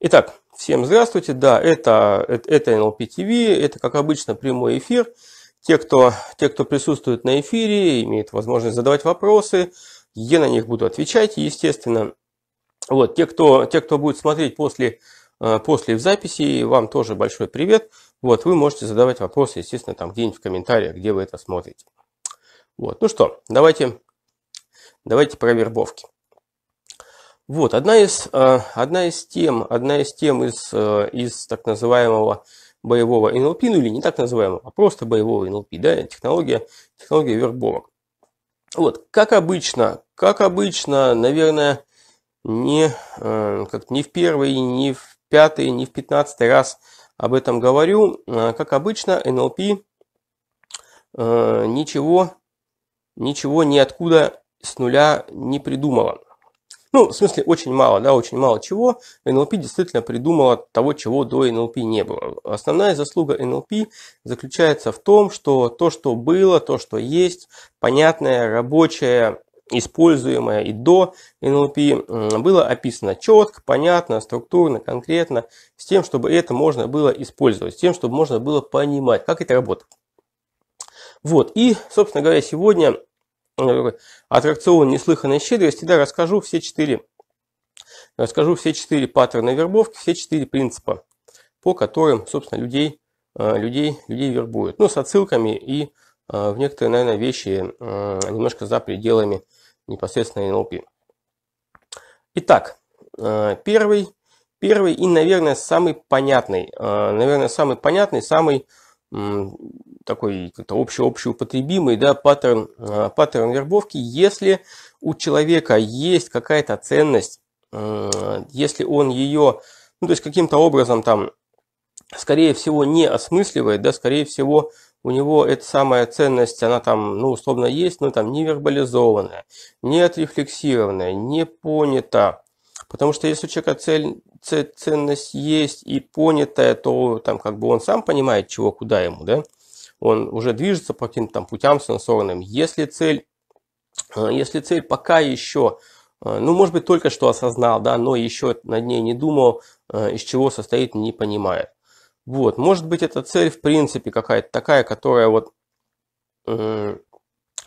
Итак, всем здравствуйте. Да, это, это, это NLP TV, это, как обычно, прямой эфир. Те кто, те, кто присутствует на эфире, имеют возможность задавать вопросы, я на них буду отвечать, естественно. Вот, те, кто, те, кто будет смотреть после, э, после в записи, вам тоже большой привет. Вот, вы можете задавать вопросы, естественно, там где-нибудь в комментариях, где вы это смотрите. Вот, ну что, давайте, давайте про вербовки. Вот, одна из, э, одна из тем, одна из тем из, э, из так называемого боевого НЛП, ну или не так называемого, а просто боевого НЛП, да, технология, технология вербовок. Вот, как обычно, как обычно, наверное, не, э, как не в первый, не в пятый, не в пятнадцатый раз об этом говорю. Как обычно, НЛП ничего, ничего ниоткуда с нуля не придумала. Ну, в смысле, очень мало, да, очень мало чего. NLP действительно придумала того, чего до NLP не было. Основная заслуга NLP заключается в том, что то, что было, то, что есть, понятное, рабочее, используемое и до NLP, было описано четко, понятно, структурно, конкретно, с тем, чтобы это можно было использовать, с тем, чтобы можно было понимать, как это работает. Вот, и, собственно говоря, сегодня аттракцион неслыханной щедрости, да, расскажу все четыре, расскажу все четыре паттерна вербовки, все четыре принципа, по которым, собственно, людей, э, людей, людей вербуют. Ну, с отсылками и э, в некоторые, наверное, вещи э, немножко за пределами непосредственно НЛП. Итак, первый, первый и, наверное, самый понятный, наверное, самый понятный, самый такой это употребимый да, паттерн, а, паттерн вербовки, если у человека есть какая-то ценность, если он ее, ну, то есть каким-то образом там, скорее всего, не осмысливает, да, скорее всего, у него эта самая ценность, она там, ну, условно есть, но там не вербализованная, не отрефлексированная, не понята. Потому что если у человека цель, ценность есть и понятая, то там как бы он сам понимает, чего, куда ему, да он уже движется по каким-то там путям сенсорным. Если цель, э, если цель пока еще, э, ну, может быть, только что осознал, да, но еще над ней не думал, э, из чего состоит, не понимает. Вот, может быть, эта цель, в принципе, какая-то такая, которая вот,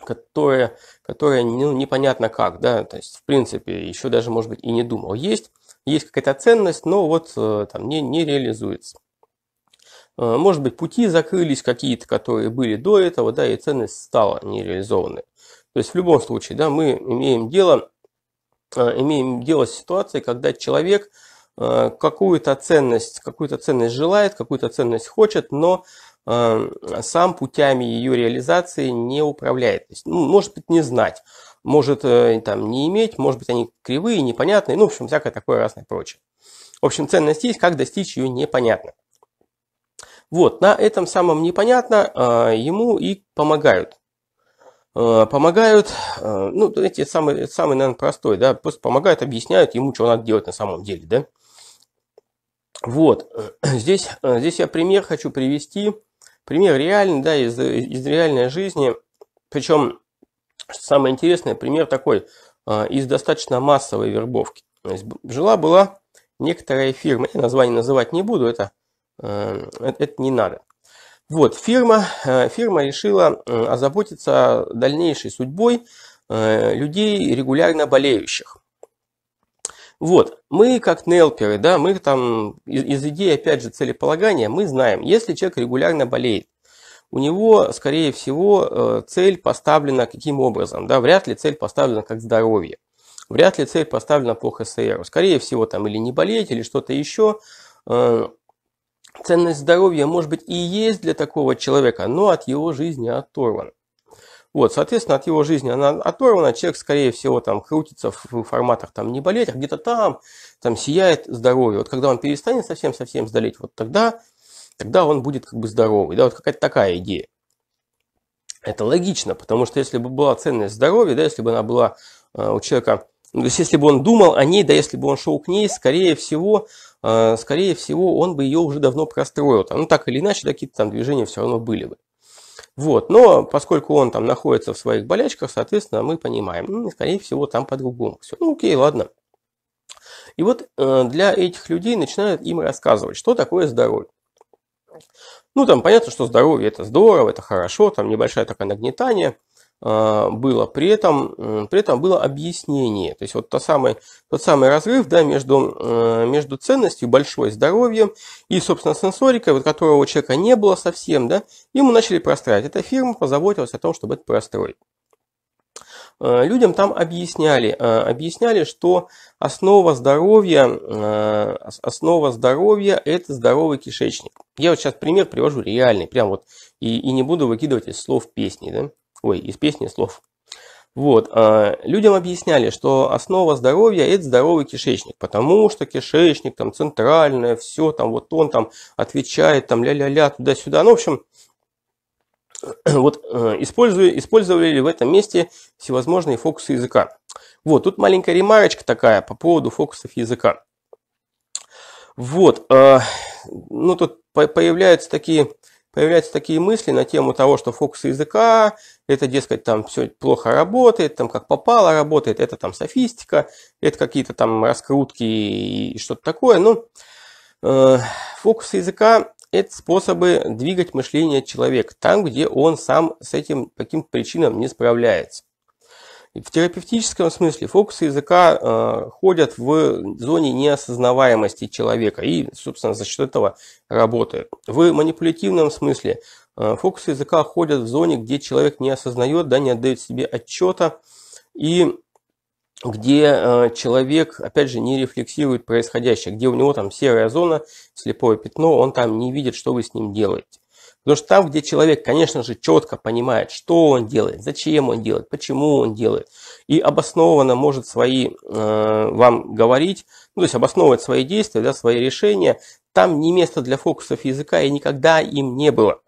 которая, которая ну, непонятно как, да, то есть, в принципе, еще даже, может быть, и не думал. Есть, есть какая-то ценность, но вот там не, не реализуется. А, может быть, пути закрылись какие-то, которые были до этого, да, и ценность стала нереализованной. То есть в любом случае, да, мы имеем дело, а, имеем дело с ситуацией, когда человек а, какую-то ценность, какую-то ценность желает, какую-то ценность хочет, но сам путями ее реализации не управляет. То есть, ну, может быть, не знать, может э, там не иметь, может быть, они кривые, непонятные, ну, в общем, всякое такое разное прочее. В общем, ценность есть, как достичь ее непонятно. Вот, на этом самом непонятно а, ему и помогают. А, помогают, а, ну, эти самый, самый, наверное, простой, да, просто помогают, объясняют ему, что надо делать на самом деле, да. Вот, здесь, здесь я пример хочу привести, пример реальный, да, из, из реальной жизни, причем самое интересное, пример такой, из достаточно массовой вербовки. Жила-была некоторая фирма, я название называть не буду, это Э, э, это не надо. Вот, фирма, э, фирма решила озаботиться дальнейшей судьбой людей, регулярно болеющих. Вот, мы как нелперы, да, мы там из, из идеи, опять же, целеполагания, мы знаем, если человек регулярно болеет, у него, скорее всего, цель поставлена каким образом, да, вряд ли цель поставлена как здоровье, вряд ли цель поставлена по ХСР, скорее всего, там или не болеть, или что-то еще, ценность здоровья, может быть, и есть для такого человека, но от его жизни оторван. Вот, соответственно, от его жизни она оторвана, человек, скорее всего, там крутится в форматах там не болеть, а где-то там, там сияет здоровье. Вот когда он перестанет совсем-совсем сдалеть, вот тогда, тогда он будет как бы здоровый. Да, вот какая-то такая идея. Это логично, потому что если бы была ценность здоровья, да, если бы она была э, у человека то есть, если бы он думал о ней, да если бы он шел к ней, скорее всего, э, скорее всего, он бы ее уже давно простроил. ну, так или иначе, да, какие-то там движения все равно были бы. Вот, но поскольку он там находится в своих болячках, соответственно, мы понимаем, ну, скорее всего, там по-другому все. Ну, окей, ладно. И вот э, для этих людей начинают им рассказывать, что такое здоровье. Ну, там понятно, что здоровье – это здорово, это хорошо, там небольшое такое нагнетание – а, было. При этом, при этом было объяснение. То есть вот тот самый, тот самый разрыв да, между, а, между ценностью, большой здоровьем и, собственно, сенсорикой, вот которого у человека не было совсем, да, ему начали простраивать. Эта фирма позаботилась о том, чтобы это простроить. А, людям там объясняли, объясняли, что основа здоровья, основа здоровья – это здоровый кишечник. Я вот сейчас пример привожу реальный, прям вот, и, и не буду выкидывать из слов песни, да. Ой, из песни слов. Вот, э, людям объясняли, что основа здоровья – это здоровый кишечник, потому что кишечник там центральное, все там, вот он там отвечает там ля-ля-ля, туда-сюда. Ну, в общем, вот э, использовали в этом месте всевозможные фокусы языка. Вот, тут маленькая ремарочка такая по поводу фокусов языка. Вот, э, ну тут по появляются такие появляются такие мысли на тему того, что фокус языка, это, дескать, там все плохо работает, там как попало работает, это там софистика, это какие-то там раскрутки и что-то такое. Ну, э, фокус языка – это способы двигать мышление человека там, где он сам с этим каким то причинам не справляется. В терапевтическом смысле фокусы языка э, ходят в зоне неосознаваемости человека и, собственно, за счет этого работают. В манипулятивном смысле э, фокусы языка ходят в зоне, где человек не осознает, да, не отдает себе отчета и где э, человек, опять же, не рефлексирует происходящее, где у него там серая зона, слепое пятно, он там не видит, что вы с ним делаете. Потому что там, где человек, конечно же, четко понимает, что он делает, зачем он делает, почему он делает, и обоснованно может свои э, вам говорить, ну, то есть обосновывать свои действия, да, свои решения, там не место для фокусов языка, и никогда им не было.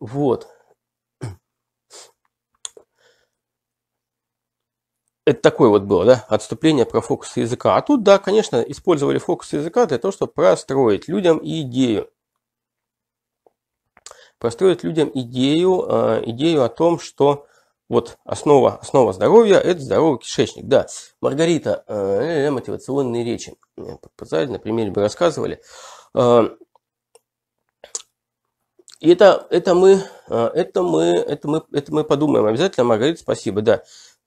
Вот. Это такое вот было, да, отступление про фокус языка. А тут, да, конечно, использовали фокус языка для того, чтобы простроить людям идею построить людям идею, а, идею о том, что вот основа, основа здоровья – это здоровый кишечник. Да, Маргарита, э, э, э мотивационные речи. Э, Подписали, на примере бы рассказывали. Э, и это, это, мы, э, это, мы, это, мы, это мы подумаем обязательно. Маргарита, спасибо, да.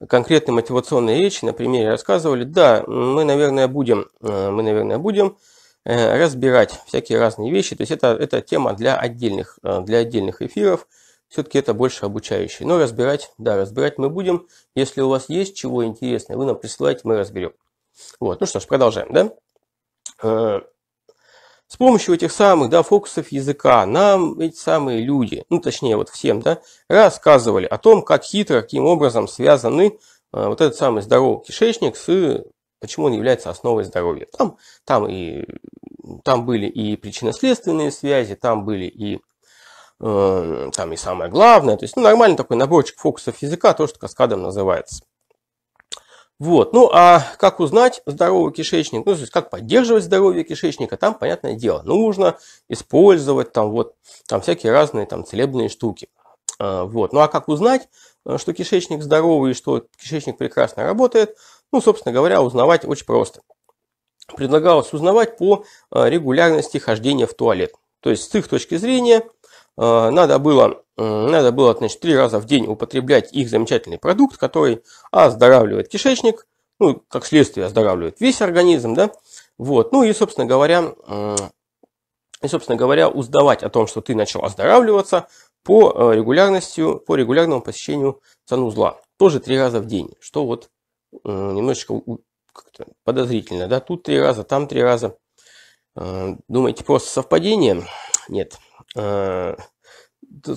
Конкретные мотивационные речи на примере рассказывали. Да, мы, наверное, будем, мы, наверное, будем Э, разбирать всякие разные вещи. То есть это, это тема для отдельных, э, для отдельных эфиров. Все-таки это больше обучающий. Но разбирать, да, разбирать мы будем. Если у вас есть чего интересного, вы нам присылаете, мы разберем. Вот, ну что ж, продолжаем, да? Э, с помощью этих самых да, фокусов языка нам эти самые люди, ну точнее вот всем, да, рассказывали о том, как хитро, каким образом связаны вот этот самый здоровый кишечник с Почему он является основой здоровья? Там, там, и, там были и причинно-следственные связи, там были и э, там и самое главное. То есть, ну, нормальный такой наборчик фокусов языка, то, что каскадом называется. Вот. Ну, а как узнать здоровый кишечник? Ну, то есть, как поддерживать здоровье кишечника? Там, понятное дело, нужно использовать там вот там всякие разные там целебные штуки. Э, вот. Ну, а как узнать, э, что кишечник здоровый и что кишечник прекрасно работает – ну, собственно говоря, узнавать очень просто. Предлагалось узнавать по э, регулярности хождения в туалет. То есть с их точки зрения э, надо было, э, надо было значит, три раза в день употреблять их замечательный продукт, который оздоравливает кишечник, ну, как следствие оздоравливает весь организм, да, вот, ну и, собственно говоря, и, собственно говоря, узнавать о том, что ты начал оздоравливаться по регулярности, по регулярному посещению санузла. Тоже три раза в день, что вот Э, немножечко подозрительно. Да? Тут три раза, там три раза. Э, думаете, просто совпадение? Нет. Э,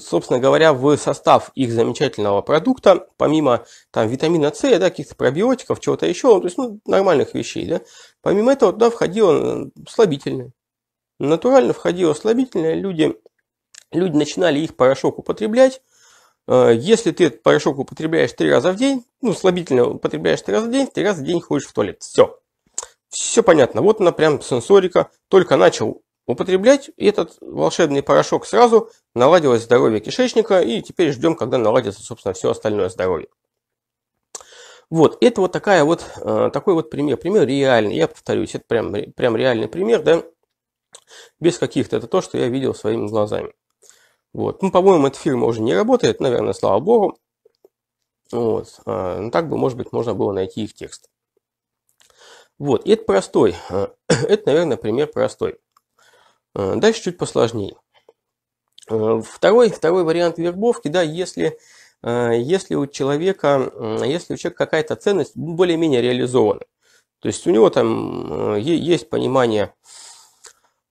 собственно говоря, в состав их замечательного продукта, помимо там витамина С, да, каких-то пробиотиков, чего-то еще, ну, то есть ну, нормальных вещей, да, помимо этого туда входило слабительное. Натурально входило слабительное, люди, люди начинали их порошок употреблять, Э, если ты этот порошок употребляешь три раза в день, ну, слабительно употребляешь три раза в день, три раза в день ходишь в туалет. Все. Все понятно. Вот она прям сенсорика. Только начал употреблять этот волшебный порошок сразу, наладилось здоровье кишечника, и теперь ждем, когда наладится, собственно, все остальное здоровье. Вот, это вот, такая вот э, такой вот пример. Пример реальный, я повторюсь, это прям, прям реальный пример, да, без каких-то, это то, что я видел своими глазами. Вот. Ну, по-моему, эта фирма уже не работает, наверное, слава богу. Вот. А, ну, так бы, может быть, можно было найти их текст. Вот, и это простой. А, это, наверное, пример простой. А, дальше чуть посложнее. Второй, второй вариант вербовки, да, если, если у человека, если у человека какая-то ценность более-менее реализована. То есть у него там есть понимание,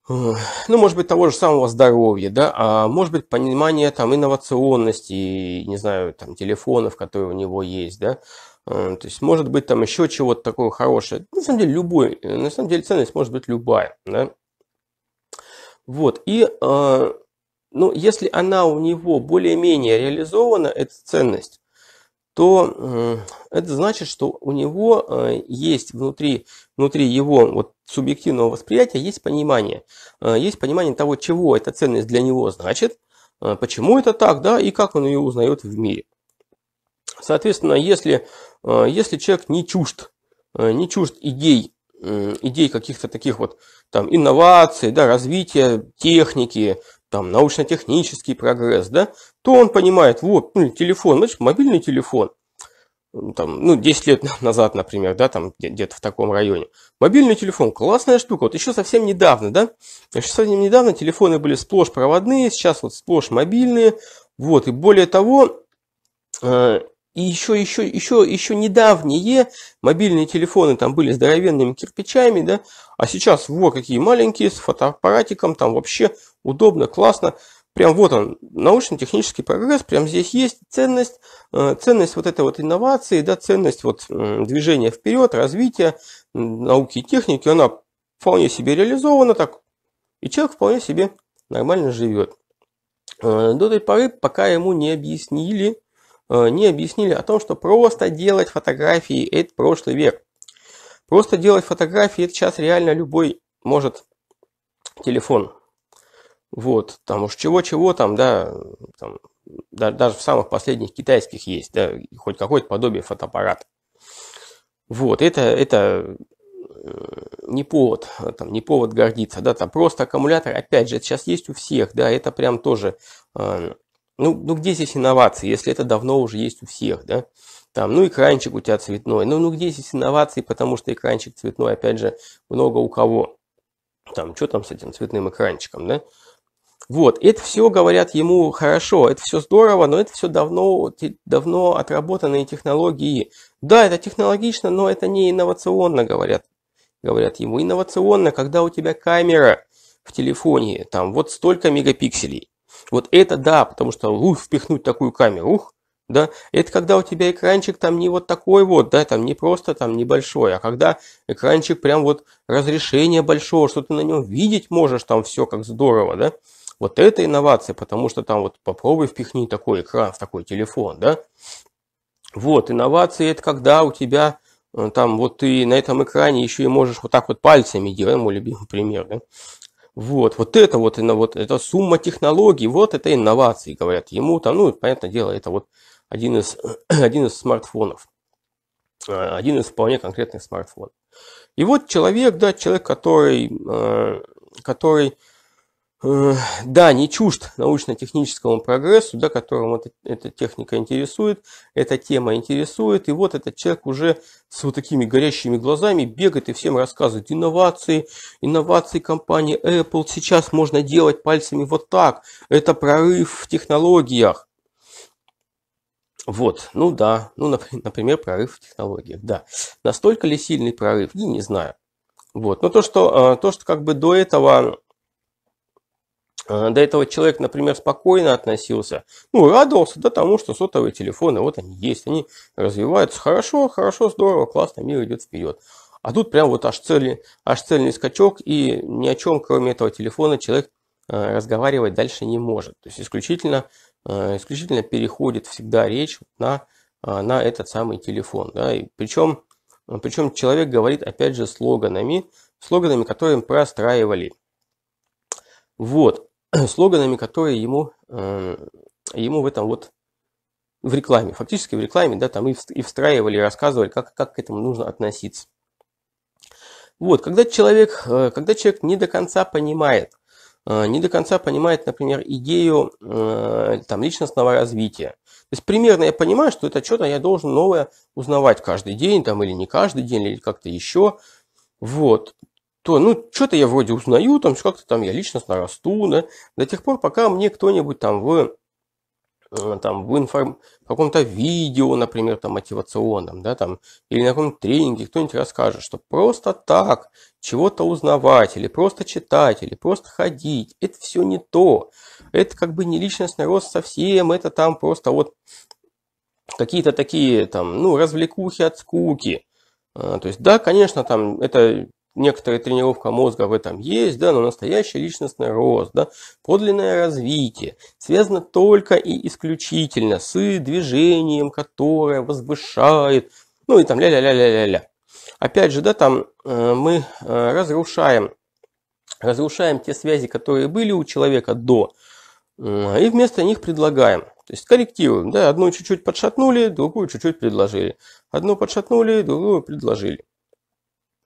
ну, может быть, того же самого здоровья, да, а может быть, понимание там инновационности, не знаю, там телефонов, которые у него есть, да, то есть может быть там еще чего-то такое хорошее. На самом деле, любой, э, на самом деле, ценность может быть любая, да. Вот, и, а, ну, если она у него более-менее реализована, эта ценность, то э, это значит, что у него э, есть внутри, внутри его вот субъективного восприятия есть понимание. Э, есть понимание того, чего эта ценность для него значит, почему это так, да, и как он ее узнает в мире. Соответственно, если, если человек не чужд, не чужд идей, идей каких-то таких вот там инноваций, да, развития техники, там научно-технический прогресс, да, то он понимает, вот, ну, телефон, значит, мобильный телефон, ну, там, ну, 10 лет назад, например, да, там где-то в таком районе. Мобильный телефон, классная штука. Вот еще совсем недавно, да, еще совсем недавно телефоны были сплошь проводные, сейчас вот сплошь мобильные. Вот, и более того, э, и еще, еще, еще, еще недавние мобильные телефоны там были здоровенными кирпичами, да, а сейчас вот какие маленькие, с фотоаппаратиком, там вообще удобно, классно. Прям вот он, научно-технический прогресс, прям здесь есть ценность, э, ценность вот этой вот инновации, да, ценность вот движения вперед, развития науки и техники, она вполне себе реализована так, и человек вполне себе нормально живет. Э, до той поры, пока ему не объяснили, э, не объяснили о том, что просто делать фотографии – это прошлый век. Просто делать фотографии – это сейчас реально любой может телефон. Вот, там уж чего-чего там, да, там, да, даже в самых последних китайских есть, да, хоть какое-то подобие фотоаппарата. Вот, это, это э, не повод, там, не повод гордиться, да, там просто аккумулятор, опять же, сейчас есть у всех, да, это прям тоже, э, ну, ну, где здесь инновации, если это давно уже есть у всех, да, там, ну, экранчик у тебя цветной, ну, ну, где здесь инновации, потому что экранчик цветной, опять же, много у кого, там, что там с этим цветным экранчиком, да, вот, это все, говорят ему, хорошо, это все здорово, но это все давно, давно отработанные технологии. Да, это технологично, но это не инновационно, говорят. Говорят ему, инновационно, когда у тебя камера в телефоне, там вот столько мегапикселей. Вот это да, потому что ух, впихнуть такую камеру, ух, да, это когда у тебя экранчик там не вот такой вот, да, там не просто там небольшой, а когда экранчик прям вот разрешение большое, что ты на нем видеть можешь, там все как здорово, да. Вот это инновация, потому что там вот попробуй впихни такой экран в такой телефон, да. Вот, инновации это когда у тебя э, там вот ты на этом экране еще и можешь вот так вот пальцами делать, ну, мой любимый пример, да. Вот, вот это вот, вот это сумма технологий, вот это инновации, говорят ему там, ну, понятное дело, это вот один из, один из смартфонов, э, один из вполне конкретных смартфонов. И вот человек, да, человек, который, э, который Э, да, не чужд научно-техническому прогрессу, да, которым это, эта техника интересует, эта тема интересует. И вот этот человек уже с вот такими горящими глазами бегает и всем рассказывает инновации, инновации компании Apple. Сейчас можно делать пальцами вот так. Это прорыв в технологиях. Вот, ну да, ну, например, прорыв в технологиях, да. Настолько ли сильный прорыв? Я не знаю. Вот, но то, что, э, то, что как бы до этого а, до этого человек, например, спокойно относился, ну, радовался да, тому, что сотовые телефоны, вот они есть, они развиваются, хорошо, хорошо, здорово, классно, мир идет вперед. А тут прям вот аж цельный, аж цельный скачок, и ни о чем, кроме этого телефона, человек а, разговаривать дальше не может. То есть исключительно, а, исключительно переходит всегда речь на, на этот самый телефон. Да? И причем, причем человек говорит, опять же, слоганами, слоганами, которые им простраивали. Вот. Э, слоганами, которые ему, э, ему в этом вот в рекламе, фактически в рекламе, да, там и, встраивали, и рассказывали, как, как к этому нужно относиться. Вот, когда человек, э, когда человек не до конца понимает, не до конца понимает, например, идею там, личностного развития. То есть примерно я понимаю, что это что-то я должен новое узнавать каждый день, там, или не каждый день, или как-то еще. Вот то, ну, что-то я вроде узнаю, там, как-то там я личностно а расту, да, до тех пор, пока мне кто-нибудь там в, э, там, в информ... каком-то видео, например, там, мотивационном, да, там, или на каком-то тренинге кто-нибудь расскажет, что просто так чего-то узнавать, или просто читать, или просто ходить, это все не то. Это как бы не личностный рост совсем, это там просто вот какие-то такие, там, ну, развлекухи от скуки. А, то есть, да, конечно, там это некоторая тренировка мозга в этом есть, да, но настоящий личностный рост, да, подлинное развитие связано только и исключительно с движением, которое возвышает, ну и там ля-ля-ля-ля-ля-ля. Опять же, да, там э, мы э, разрушаем, разрушаем те связи, которые были у человека до, э, и вместо них предлагаем. То есть корректируем, да, одну чуть-чуть подшатнули, другую чуть-чуть предложили. Одну подшатнули, другую предложили.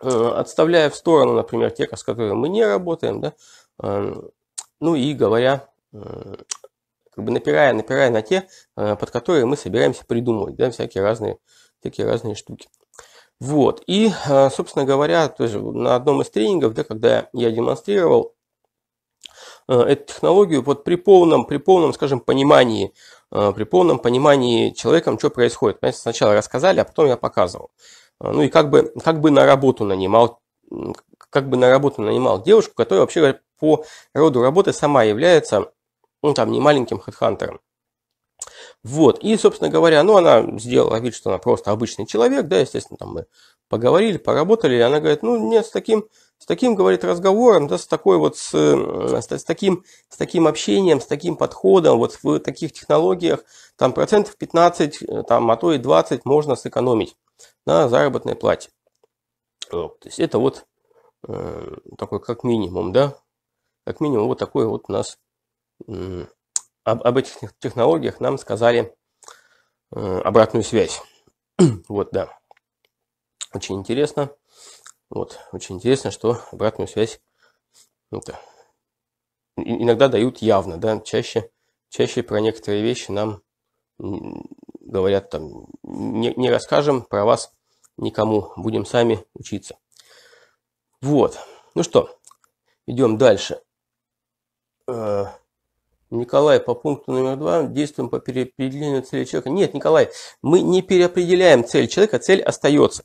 Э, отставляя в сторону, например, те, с которыми мы не работаем, да, э, ну и говоря, э, как бы напирая, напирая на те, под которые мы собираемся придумывать, да, всякие разные, всякие разные штуки. Вот, и, собственно говоря, тоже на одном из тренингов, да, когда я демонстрировал эту технологию, вот при полном, при полном, скажем, понимании, при полном понимании человеком, что происходит. Понимаете, сначала рассказали, а потом я показывал. А, ну и как бы, как бы на работу нанимал, как бы на работу нанимал девушку, которая вообще по роду работы сама является, ну там, не маленьким хедхантером. Вот, и, собственно говоря, ну, она сделала вид, что она просто обычный человек, да, естественно, там мы поговорили, поработали, и она говорит, ну, нет, с таким, с таким, говорит, разговором, да, с такой вот, с, э, с, с, таким, с таким общением, с таким подходом, вот в таких технологиях, там процентов 15, э, там, а то и 20 можно сэкономить на заработной плате. Вот, э, то есть это вот э, такой как минимум, да, как минимум вот такой вот у нас э, об, об этих технологиях нам сказали э, обратную связь. вот, да. Очень интересно. Вот, очень интересно, что обратную связь это, иногда дают явно, да, чаще, чаще про некоторые вещи нам говорят там, не, не расскажем про вас никому, будем сами учиться. Вот, ну что, идем дальше. Э, Николай, по пункту номер два, действуем по переопределению цели человека. Нет, Николай, мы не переопределяем цель человека, цель остается.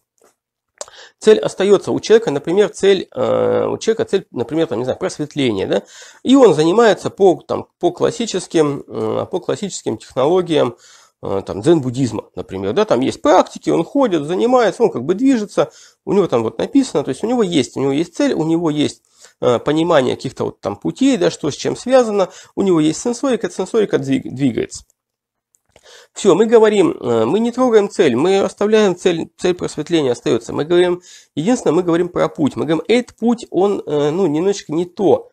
Цель остается у человека, например, цель, э, у человека цель, например, там, не знаю, просветление, да, и он занимается по, там, по, классическим, э, по классическим технологиям, Э, там, дзен-буддизма, например, да, там есть практики, он ходит, занимается, он как бы движется, у него там вот написано, то есть у него есть, у него есть цель, у него есть э, понимание каких-то вот там путей, да, что с чем связано, у него есть сенсорика, сенсорика двигается. Все, мы говорим, э, мы не трогаем цель, мы оставляем цель, цель просветления остается. Мы говорим, единственное, мы говорим про путь. Мы говорим, этот путь, он, ну, немножечко не то.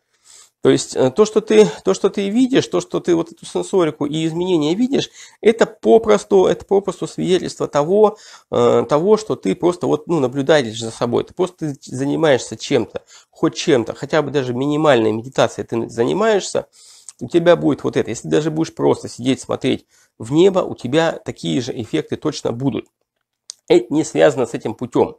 То есть э, то, что ты, то, что ты видишь, то, что ты вот эту сенсорику и изменения видишь, это попросту, это попросту свидетельство того, э, того, что ты просто вот, ну, наблюдаешь за собой, ты просто занимаешься чем-то, хоть чем-то, хотя бы даже минимальной медитацией ты занимаешься, у тебя будет вот это. Если даже будешь просто сидеть, смотреть в небо, у тебя такие же эффекты точно будут. Это не связано с этим путем.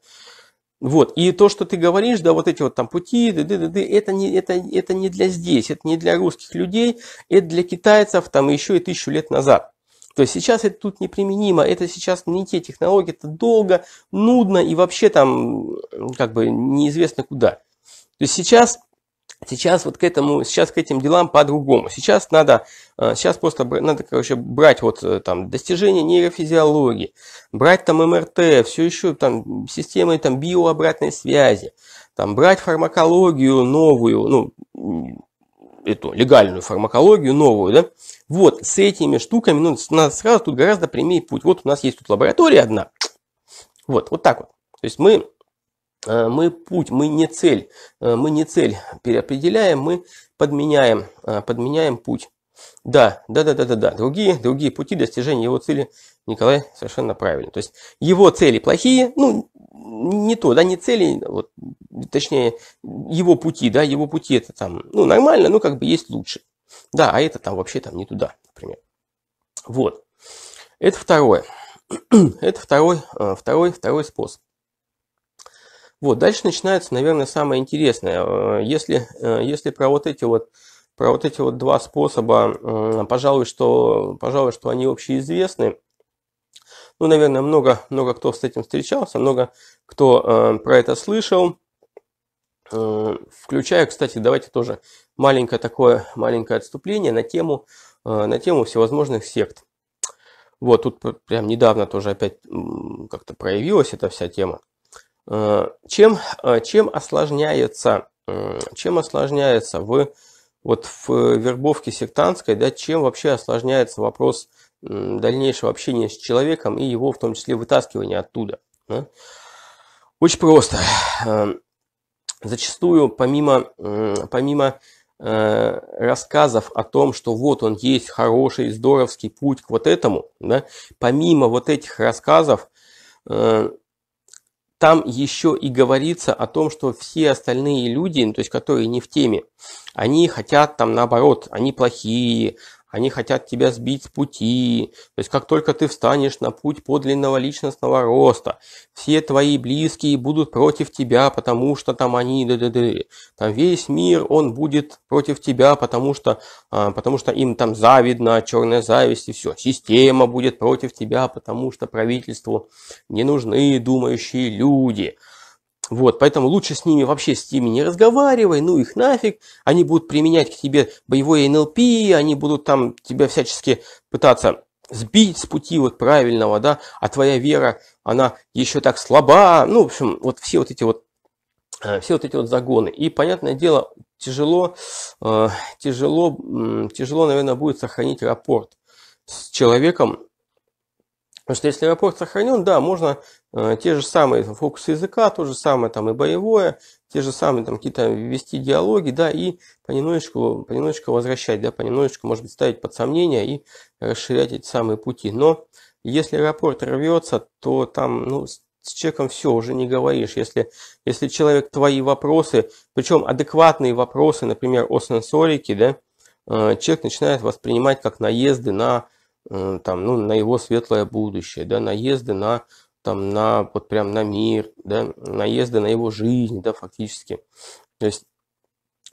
Вот. И то, что ты говоришь, да, вот эти вот там пути, ды -ды -ды -ды, это, не, это, это не для здесь, это не для русских людей, это для китайцев там еще и тысячу лет назад. То есть сейчас это тут неприменимо, это сейчас не те технологии, это долго, нудно и вообще там как бы неизвестно куда. То есть сейчас Сейчас вот к этому, сейчас к этим делам по-другому. Сейчас надо, э, сейчас просто надо, короче, брать вот э, там достижения нейрофизиологии, брать там МРТ, все еще там системы там биообратной связи, там брать фармакологию новую, ну, эту легальную фармакологию новую, да, вот с этими штуками, ну, надо сразу тут гораздо прямее путь. Вот у нас есть тут лаборатория одна, вот, вот так вот. То есть мы Э, мы путь, мы не цель, э, мы не цель переопределяем, мы подменяем, э, подменяем путь. Да, да, да, да, да, да. Другие, другие пути достижения его цели, Николай, совершенно правильно. То есть его цели плохие, ну, не то, да, не цели, вот, точнее, его пути, да, его пути это там, ну, нормально, но как бы есть лучше. Да, а это там вообще там не туда, например. Вот. Это второе. это второй, второй, второй способ. Вот, дальше начинается, наверное, самое интересное. Э, если, э, если про вот эти вот про вот эти вот два способа, пожалуй, что, пожалуй, что они общеизвестны. Ну, наверное, много, много кто с этим встречался, много кто э, про это слышал. Э, включая, кстати, давайте тоже маленькое такое, маленькое отступление на тему, э, на тему всевозможных сект. Вот тут прям недавно тоже опять как-то проявилась эта вся тема. Э, чем, э, чем осложняется, э, чем осложняется в, вот в вербовке сектантской, да, чем вообще осложняется вопрос дальнейшего общения с человеком и его в том числе вытаскивания оттуда. Да? Очень просто. Зачастую помимо, помимо рассказов о том, что вот он есть хороший, здоровский путь к вот этому, да, помимо вот этих рассказов, там еще и говорится о том, что все остальные люди, то есть которые не в теме, они хотят там наоборот, они плохие, они хотят тебя сбить с пути. То есть как только ты встанешь на путь подлинного личностного роста, все твои близкие будут против тебя, потому что там они... да-да-да, Там весь мир, он будет против тебя, потому что, а, потому что им там завидно, черная зависть и все. Система будет против тебя, потому что правительству не нужны думающие люди. Вот, поэтому лучше с ними вообще с ними не разговаривай, ну их нафиг, они будут применять к тебе боевое НЛП, они будут там тебя всячески пытаться сбить с пути вот правильного, да, а твоя вера, она еще так слаба, ну, в общем, вот все вот эти вот, э, все вот эти вот загоны. И, понятное дело, тяжело, э, тяжело, тяжело, наверное, будет сохранить рапорт с человеком, Потому что если аэропорт сохранен, да, можно э, те же самые фокусы языка, то же самое там и боевое, те же самые там какие-то вести диалоги, да, и понемножечку, понемножечку возвращать, да, понемножечку, может быть, ставить под сомнение и расширять эти самые пути. Но если аэропорт рвется, то там, ну, с человеком все, уже не говоришь. Если, если человек твои вопросы, причем адекватные вопросы, например, о сенсорике, да, э, человек начинает воспринимать как наезды на Э, там, ну, на его светлое будущее, да, наезды на, там, на, вот прям на мир, да, наезды на его жизнь, да, фактически. То есть,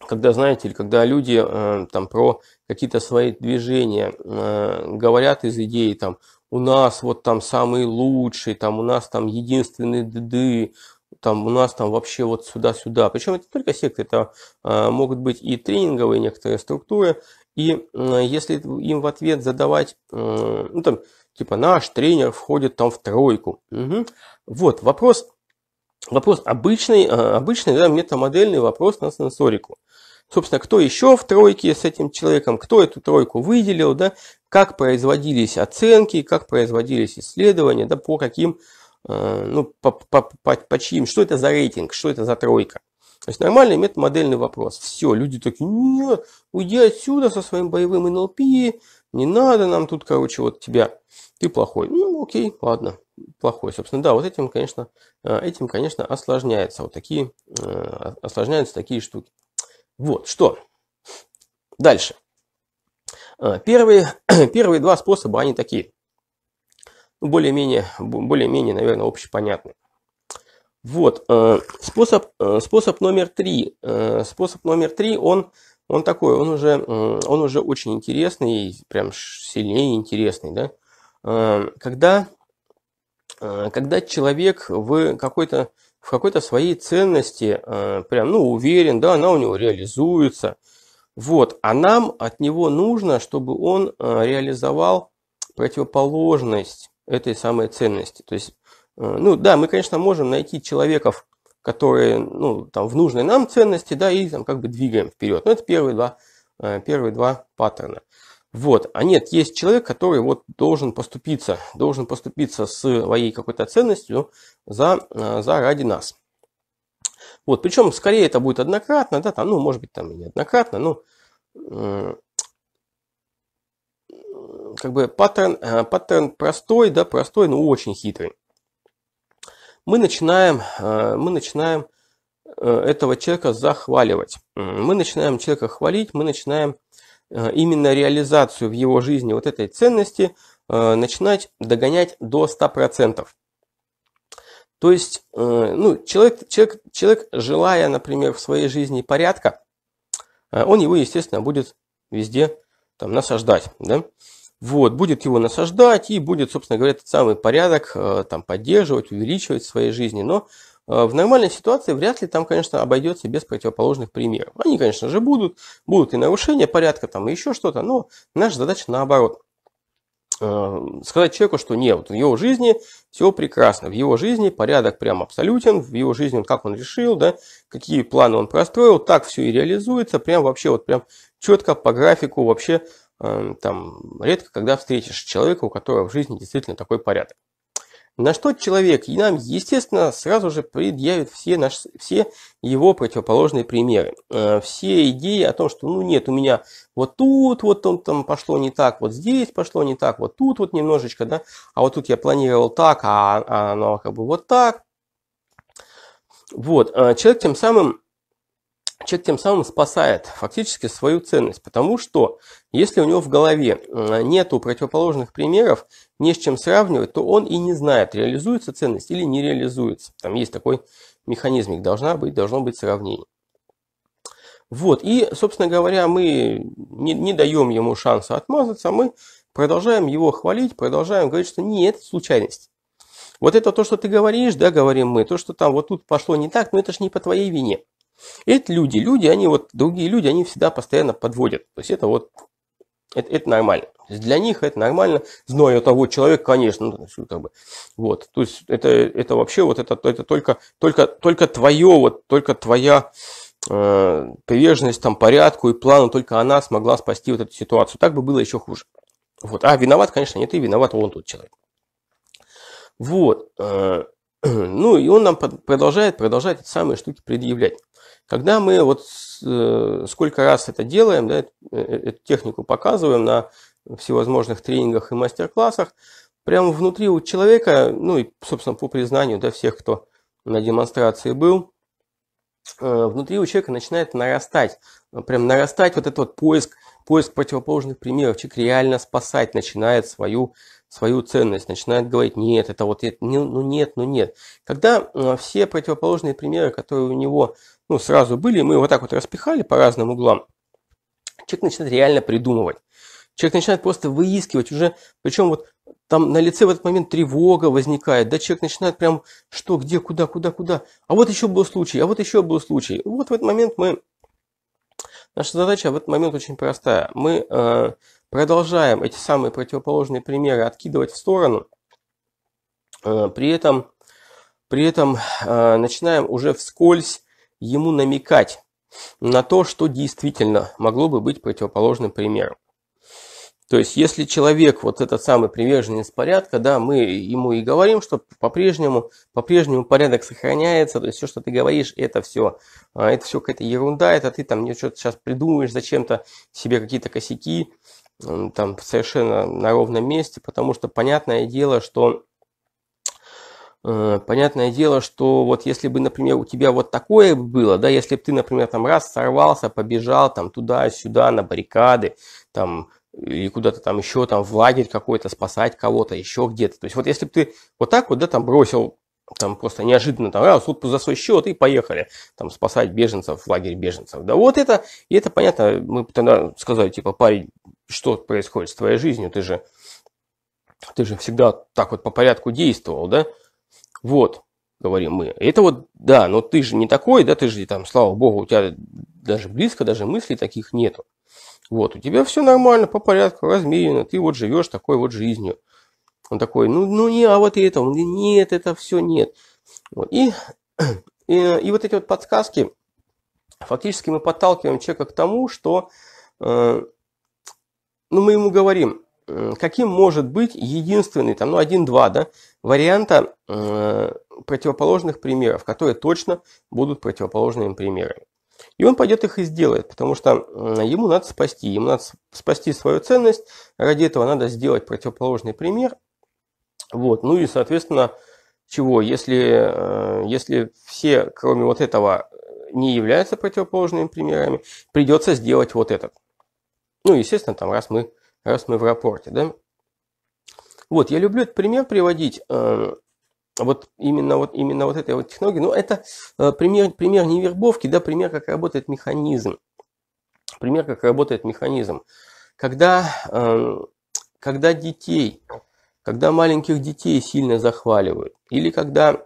когда, знаете, или когда люди э, там про какие-то свои движения э, говорят из идеи, там, у нас вот там самый лучший там, у нас там единственный ДД, там у нас там вообще вот сюда-сюда. Причем это только секты, это а, могут быть и тренинговые некоторые структуры, и э, если им в ответ задавать, э, ну там, типа наш тренер входит там в тройку. Угу. Вот вопрос, вопрос обычный, э, обычный да, метамодельный вопрос на сенсорику. Собственно, кто еще в тройке с этим человеком, кто эту тройку выделил, да, как производились оценки, как производились исследования, да, по каким, ну, по, по, по, по чьим, что это за рейтинг, что это за тройка. То есть нормальный метамодельный вопрос. Все, люди такие, нет, уйди отсюда со своим боевым НЛП, не надо нам тут, короче, вот тебя, ты плохой. Ну, окей, ладно, плохой, собственно. Да, вот этим, конечно, э, этим, конечно, осложняется. Вот такие, э, осложняются такие штуки. Вот, что? Дальше. Э, первые, первые два способа, они такие. Ну, более-менее, более-менее, наверное, общепонятные вот, э, способ, э, способ номер три. Э, способ номер три, он, он такой, он уже, он уже очень интересный, прям сильнее интересный, да. Когда, когда человек в какой-то в какой-то своей ценности прям, ну, уверен, да, она у него реализуется, вот, а нам от него нужно, чтобы он реализовал противоположность этой самой ценности. То есть Э, ну да, мы, конечно, можем найти человеков, которые ну, там, в нужной нам ценности, да, и там, как бы двигаем вперед. Но ну, это первые два, э, первые два паттерна. Вот. А нет, есть человек, который вот должен поступиться, должен поступиться с своей какой-то ценностью за, э, за ради нас. Вот. Причем, скорее, это будет однократно, да, там, ну, может быть, там и неоднократно, но как бы паттерн, паттерн простой, да, простой, но очень хитрый мы начинаем, э, мы начинаем э, этого человека захваливать. Мы начинаем человека хвалить, мы начинаем э, именно реализацию в его жизни вот этой ценности начинать догонять до 100%. То есть, ну, человек, человек, человек, желая, например, в своей жизни порядка, он его, естественно, будет везде там насаждать, да? Вот, будет его насаждать и будет, собственно говоря, этот самый порядок э, там, поддерживать, увеличивать в своей жизни. Но э, в нормальной ситуации вряд ли там, конечно, обойдется без противоположных примеров. Они, конечно же, будут, будут и нарушения порядка, там, и еще что-то, но наша задача наоборот. Э, сказать человеку, что нет, вот в его жизни все прекрасно, в его жизни порядок прям абсолютен, в его жизни он как он решил, да, какие планы он простроил, так все и реализуется, прям вообще вот прям четко по графику, вообще Эм, там редко когда встретишь человека, у которого в жизни действительно такой порядок. На что человек и нам, естественно, сразу же предъявит все, наши, все его противоположные примеры. Э, все идеи о том, что ну нет, у меня вот тут вот там, там пошло не так, вот здесь пошло не так, вот тут вот немножечко, да, а вот тут я планировал так, а, а оно как бы вот так. Вот, э, человек тем самым человек тем самым спасает фактически свою ценность, потому что если у него в голове э, нету противоположных примеров, не с чем сравнивать, то он и не знает, реализуется ценность или не реализуется. Там есть такой механизмик, должна быть, должно быть сравнение. Вот, и, собственно говоря, мы не, не даем ему шанса отмазаться, мы продолжаем его хвалить, продолжаем говорить, что нет, случайность. Вот это то, что ты говоришь, да, говорим мы, то, что там вот тут пошло не так, но это же не по твоей вине. Это люди, люди, они вот, другие люди, они всегда постоянно подводят. То есть это вот это, это нормально. То есть для них это нормально, зная того человека, конечно, ну, как бы, вот, то есть это, это вообще вот это, это только, только, только твое, вот, только твоя э, приверженность там порядку и плану, только она смогла спасти вот эту ситуацию. Так бы было еще хуже. Вот, а виноват, конечно, не ты, виноват он тот человек. Вот, э, ну и он нам продолжает, продолжает эти самые штуки предъявлять. Когда мы вот э, сколько раз это делаем, да, э, э, эту технику показываем на всевозможных тренингах и мастер-классах, прямо внутри у человека, ну и, собственно, по признанию да, всех, кто на демонстрации был, внутри у человека начинает нарастать, прям нарастать вот этот вот поиск, поиск противоположных примеров. Человек реально спасать начинает свою, свою ценность, начинает говорить, нет, это вот, это, ну, ну нет, ну нет. Когда все противоположные примеры, которые у него ну, сразу были, мы его вот так вот распихали по разным углам. Человек начинает реально придумывать. Человек начинает просто выискивать уже, причем вот там на лице в этот момент тревога возникает, да, человек начинает прям, что, где, куда, куда, куда, а вот еще был случай, а вот еще был случай. Вот в этот момент мы, наша задача в этот момент очень простая. Мы э, продолжаем эти самые противоположные примеры откидывать в сторону, э, при этом, при этом э, начинаем уже вскользь ему намекать на то, что действительно могло бы быть противоположным примером. То есть, если человек, вот этот самый приверженец порядка, да, мы ему и говорим, что по-прежнему по -прежнему порядок сохраняется, то есть все, что ты говоришь, это все, а, это все какая-то ерунда, это ты там что-то сейчас придумаешь, зачем-то себе какие-то косяки, там совершенно на ровном месте, потому что понятное дело, что Э, понятное дело, что вот если бы, например, у тебя вот такое было, да, если бы ты, например, там раз сорвался, побежал там туда-сюда на баррикады, там, и куда-то там еще там в лагерь какой-то спасать кого-то, еще где-то. То есть вот если бы ты вот так вот, да, там бросил там просто неожиданно там раз, вот за свой счет и поехали там спасать беженцев в лагерь беженцев. Да вот это, и это понятно, мы тогда сказали, типа, парень, что происходит с твоей жизнью, ты же, ты же всегда так вот по порядку действовал, да, вот, говорим мы. Это вот, да, но ты же не такой, да, ты же там, слава богу, у тебя даже близко, даже мыслей таких нету. Вот, у тебя все нормально, по порядку, размеренно, ты вот живешь такой вот жизнью. Он такой, ну, ну не, а вот это, он нет, это все нет. Вот. И, и, и вот эти вот подсказки, фактически мы подталкиваем человека к тому, что э, ну, мы ему говорим, Э, каким может быть единственный, там, ну, один-два, да, варианта э, противоположных примеров, которые точно будут противоположными примерами. И он пойдет их и сделает, потому что э, ему надо спасти, ему надо спасти свою ценность, ради этого надо сделать противоположный пример. Вот, ну и, соответственно, чего? Если, э, если все, кроме вот этого, не являются противоположными примерами, придется сделать вот этот. Ну, естественно, там, раз мы раз мы в рапорте, да. Вот, я люблю этот пример приводить, э, вот именно вот, именно вот этой вот технологии. Но ну, это э, пример, пример не вербовки, да, пример, как работает механизм. Пример, как работает механизм. Когда, э, когда детей, когда маленьких детей сильно захваливают, или когда,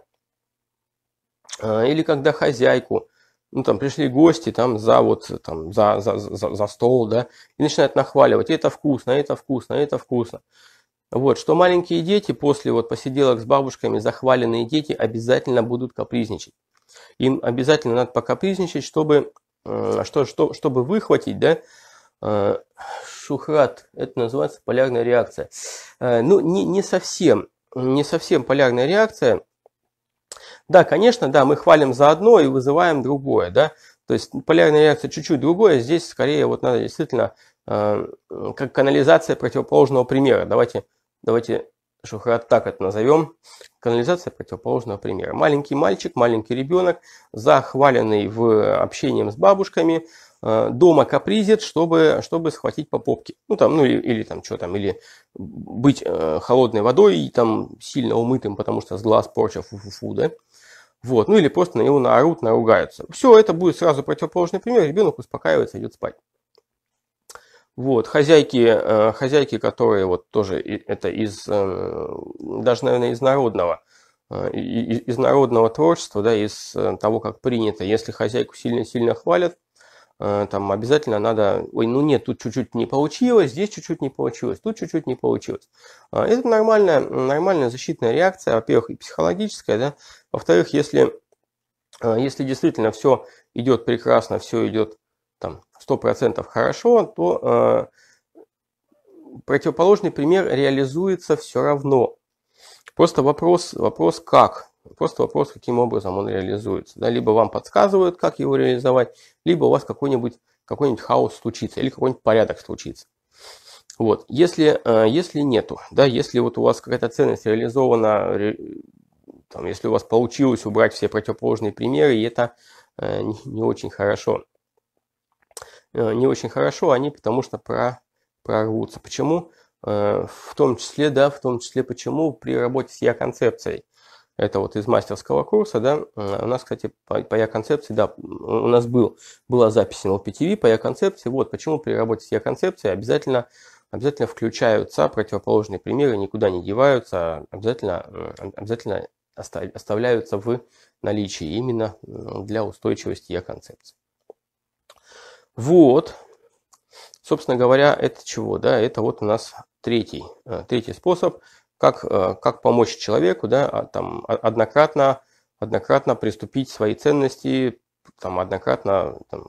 или когда хозяйку ну, там, пришли гости, там, за вот, там, за, за, за, за стол, да, и начинают нахваливать, это вкусно, это вкусно, это вкусно. Вот, что маленькие дети после вот посиделок с бабушками, захваленные дети обязательно будут капризничать. Им обязательно надо покапризничать, чтобы, э, что, что, чтобы выхватить, да, э, шухрат, это называется полярная реакция. Э, ну, не, не совсем, не совсем полярная реакция – да, конечно, да, мы хвалим за одно и вызываем другое, да. То есть полярная реакция чуть-чуть другое, здесь скорее вот надо действительно э, как канализация противоположного примера. Давайте, давайте Шухрат так это назовем. Канализация противоположного примера. Маленький мальчик, маленький ребенок, захваленный в общении с бабушками, Э, дома капризит, чтобы, чтобы схватить по попке. Ну, там, ну, или, или там, что там, или быть э, холодной водой и там сильно умытым, потому что с глаз порча фу-фу-фу, да? Вот, ну, или просто на него наорут, наругаются. Все, это будет сразу противоположный пример, ребенок успокаивается, идет спать. Вот, хозяйки, э, хозяйки, которые вот тоже, это из, э, даже, наверное, из народного, э, из народного творчества, да, из э, того, как принято, если хозяйку сильно-сильно хвалят, Э, там обязательно надо, ой, ну нет, тут чуть-чуть не получилось, здесь чуть-чуть не получилось, тут чуть-чуть не получилось. А, это нормальная, нормальная защитная реакция, во-первых, и психологическая, да, во-вторых, если, э, если действительно все идет прекрасно, все идет там 100% хорошо, то э, противоположный пример реализуется все равно. Просто вопрос, вопрос как, Просто вопрос, каким образом он реализуется. Да? Либо вам подсказывают, как его реализовать, либо у вас какой-нибудь какой, -нибудь, хаос случится или какой-нибудь порядок случится. Вот. Если, э, если нету, да, если вот у вас какая-то ценность реализована, там, если у вас получилось убрать все противоположные примеры, и это э, не, очень хорошо. Э, не очень хорошо они, потому что про, прорвутся. Почему? В том числе, да, в том числе почему при работе с я-концепцией. Это вот из мастерского курса, да. Э, у нас, кстати, по, по Я-концепции, да, у нас был, была запись на LPTV по Я-концепции. Вот почему при работе с Я-концепцией обязательно, обязательно включаются противоположные примеры, никуда не деваются, а обязательно, э, обязательно оставляются в наличии именно э, для устойчивости Я-концепции. Вот, собственно говоря, это чего? Да, это вот у нас третий, третий способ как, э, как помочь человеку, да, а, там, а, однократно, однократно приступить к свои ценности, там, однократно там,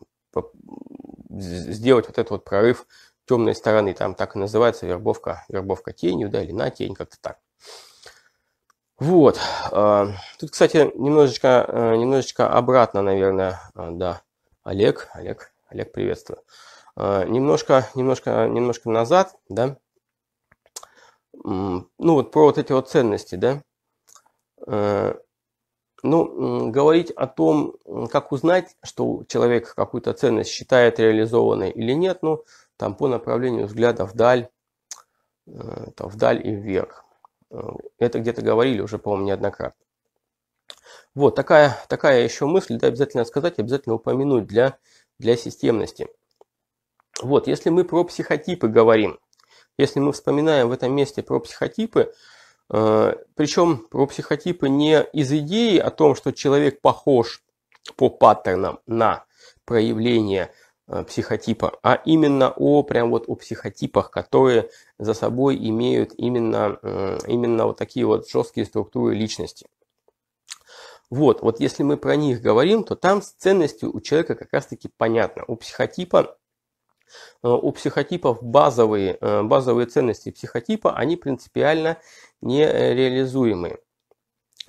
сделать вот этот вот прорыв темной стороны. Там так и называется вербовка, вербовка тенью, да, или на тень, как-то так. Вот. А, тут, кстати, немножечко, э, немножечко обратно, наверное, э, да, Олег, Олег, Олег, приветствую. Немножко, немножко, немножко назад, да, ну вот про вот эти вот ценности, да, э, ну, говорить о том, как узнать, что человек какую-то ценность считает реализованной или нет, ну, там по направлению взгляда вдаль, э, там, вдаль и вверх. Э, это где-то говорили уже, по-моему, неоднократно. Вот такая, такая еще мысль, да, обязательно сказать, обязательно упомянуть для, для системности. Вот, если мы про психотипы говорим – если мы вспоминаем в этом месте про психотипы, э, причем про психотипы не из идеи о том, что человек похож по паттернам на проявление э, психотипа, а именно о прям вот о психотипах, которые за собой имеют именно, э, именно вот такие вот жесткие структуры личности. Вот, вот если мы про них говорим, то там с ценностью у человека как раз-таки понятно. У психотипа Э, у психотипов базовые, э, базовые ценности психотипа, они принципиально нереализуемы.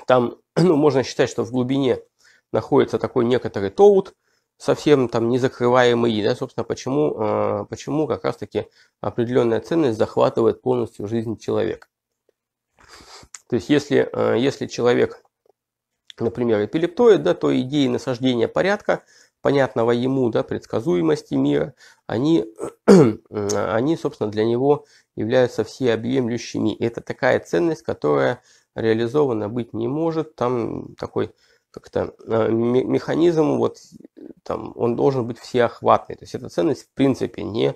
Там ну, можно считать, что в глубине находится такой некоторый тоут, совсем там незакрываемый, да, собственно, почему, э, почему как раз-таки определенная ценность захватывает полностью жизнь человека. То есть, если, если человек, например, эпилептоид, да, то идеи насаждения порядка – понятного ему, да, предсказуемости мира, они, они, собственно, для него являются всеобъемлющими. И это такая ценность, которая реализована быть не может. Там такой как-то э, механизм, вот там, он должен быть всеохватный. То есть эта ценность, в принципе, не,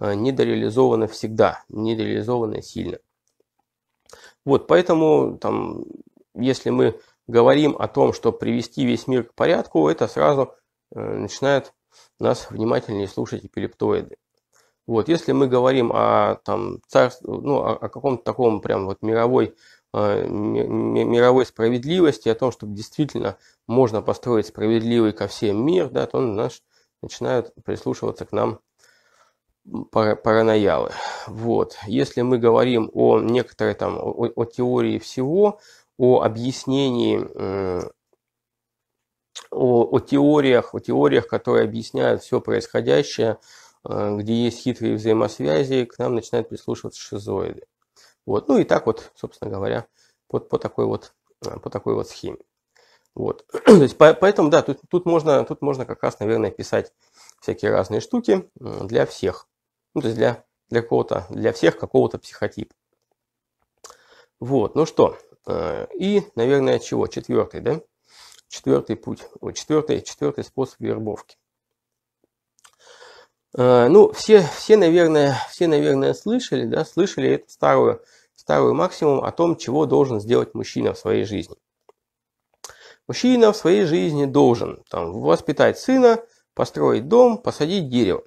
э, недореализована всегда, недореализована сильно. Вот, поэтому, там, если мы говорим о том, что привести весь мир к порядку, это сразу Э, начинают нас внимательнее слушать эпилептоиды. Вот, если мы говорим о, там, царств, ну, о, о каком-то таком прям вот мировой, э, мировой справедливости, о том, чтобы действительно можно построить справедливый ко всем мир, да, то наш, начинают прислушиваться к нам параноялы. Вот. Если мы говорим о некоторой там, о, о теории всего, о объяснении э, о, о теориях, о теориях, которые объясняют все происходящее, э, где есть хитрые взаимосвязи, к нам начинают прислушиваться шизоиды. Вот. Ну и так вот, собственно говоря, вот по такой вот, э, по такой вот схеме. Вот. То есть, по, поэтому, да, тут, тут, можно, тут можно как раз, наверное, писать всякие разные штуки для всех. Ну, то есть для, для, кого то для всех какого-то психотипа. Вот, ну что, э, и, наверное, чего? Четвертый, да? четвертый путь, о, четвертый, четвертый способ вербовки. А, ну, все, все, наверное, все, наверное, слышали, да, слышали эту старую, старую максимум о том, чего должен сделать мужчина в своей жизни. Мужчина в своей жизни должен там, воспитать сына, построить дом, посадить дерево.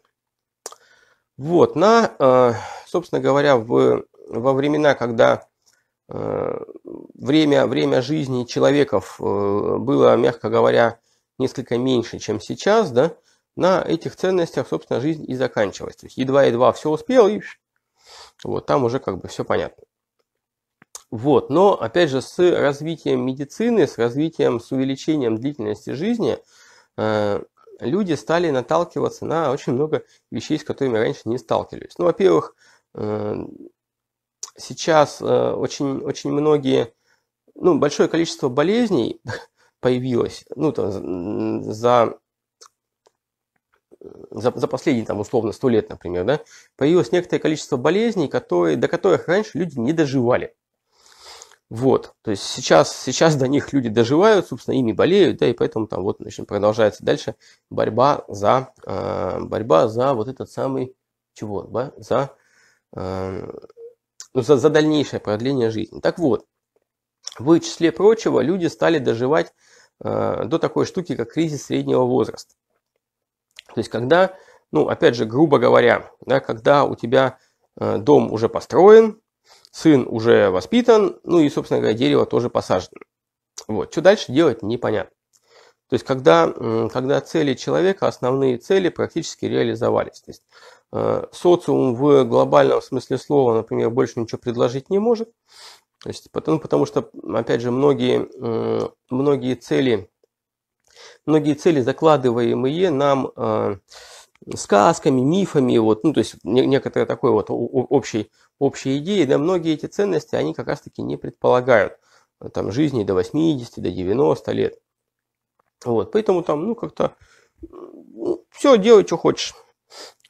Вот, на, а, собственно говоря, в, во времена, когда Э, время, время жизни человеков э, было, мягко говоря, несколько меньше, чем сейчас, да, на этих ценностях, собственно, жизнь и заканчивалась. То есть едва-едва все успел, и вот там уже как бы все понятно. Вот, но опять же с развитием медицины, с развитием, с увеличением длительности жизни э, люди стали наталкиваться на очень много вещей, с которыми раньше не сталкивались. Ну, во-первых, сейчас э, очень, очень многие, ну, большое количество болезней появилось, ну, там, за, за, за последние, там, условно, сто лет, например, да, появилось некоторое количество болезней, которые, до которых раньше люди не доживали. Вот, то есть сейчас, сейчас до них люди доживают, собственно, ими болеют, да, и поэтому там вот значит, продолжается дальше борьба за, э, борьба за вот этот самый, чего, да, за э, ну, за, за дальнейшее продление жизни. Так вот, в числе прочего, люди стали доживать э, до такой штуки, как кризис среднего возраста. То есть, когда, ну, опять же, грубо говоря, да, когда у тебя э, дом уже построен, сын уже воспитан, ну и, собственно говоря, дерево тоже посажено. Вот, что дальше делать, непонятно. То есть, когда, когда цели человека, основные цели практически реализовались. То есть, Э, социум в глобальном смысле слова, например, больше ничего предложить не может. То есть, потому, ну, потому что, опять же, многие, многие, цели, многие цели, закладываемые нам э, сказками, мифами, вот, ну, то есть некоторые такой вот общей, общей идеи, да, многие эти ценности, они как раз-таки не предполагают э, там жизни до 80, до 90 лет. Вот, поэтому там, ну, как-то, ну, все, делай, что хочешь.